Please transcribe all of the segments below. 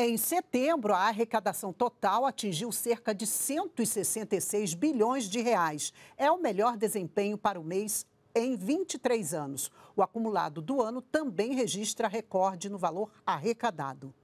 Em setembro, a arrecadação total atingiu cerca de 166 bilhões de reais. É o melhor desempenho para o mês em 23 anos. O acumulado do ano também registra recorde no valor arrecadado.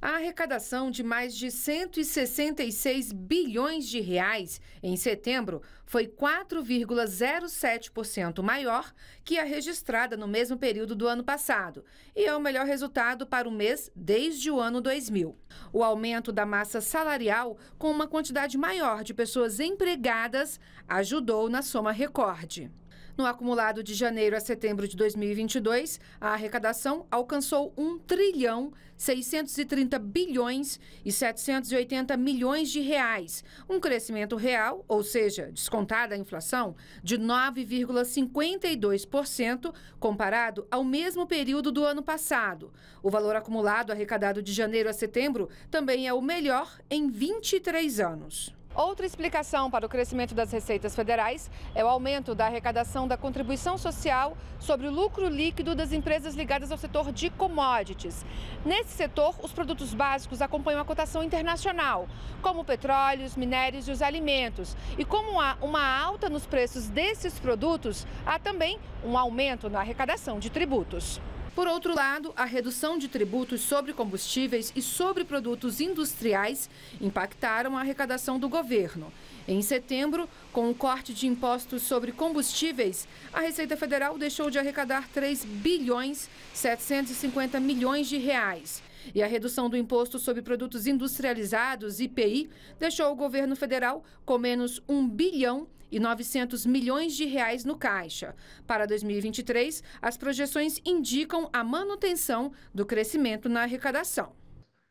A arrecadação de mais de 166 bilhões de reais em setembro foi 4,07% maior que a registrada no mesmo período do ano passado e é o melhor resultado para o mês desde o ano 2000. O aumento da massa salarial, com uma quantidade maior de pessoas empregadas, ajudou na soma recorde. No acumulado de janeiro a setembro de 2022, a arrecadação alcançou 1 trilhão 630 bilhões e 780 milhões de reais, um crescimento real, ou seja, descontada a inflação, de 9,52% comparado ao mesmo período do ano passado. O valor acumulado arrecadado de janeiro a setembro também é o melhor em 23 anos. Outra explicação para o crescimento das receitas federais é o aumento da arrecadação da contribuição social sobre o lucro líquido das empresas ligadas ao setor de commodities. Nesse setor, os produtos básicos acompanham a cotação internacional, como petróleos, minérios e os alimentos. E como há uma alta nos preços desses produtos, há também um aumento na arrecadação de tributos. Por outro lado, a redução de tributos sobre combustíveis e sobre produtos industriais impactaram a arrecadação do governo. Em setembro, com o um corte de impostos sobre combustíveis, a Receita Federal deixou de arrecadar 3 bilhões 750 milhões de reais. E a redução do imposto sobre produtos industrializados, IPI, deixou o governo federal com menos 1 bilhão e 900 milhões de reais no caixa. Para 2023, as projeções indicam a manutenção do crescimento na arrecadação.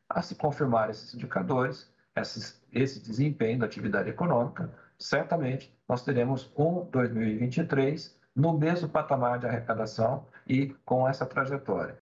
A se confirmar esses indicadores, esse desempenho da atividade econômica, certamente nós teremos um 2023 no mesmo patamar de arrecadação e com essa trajetória.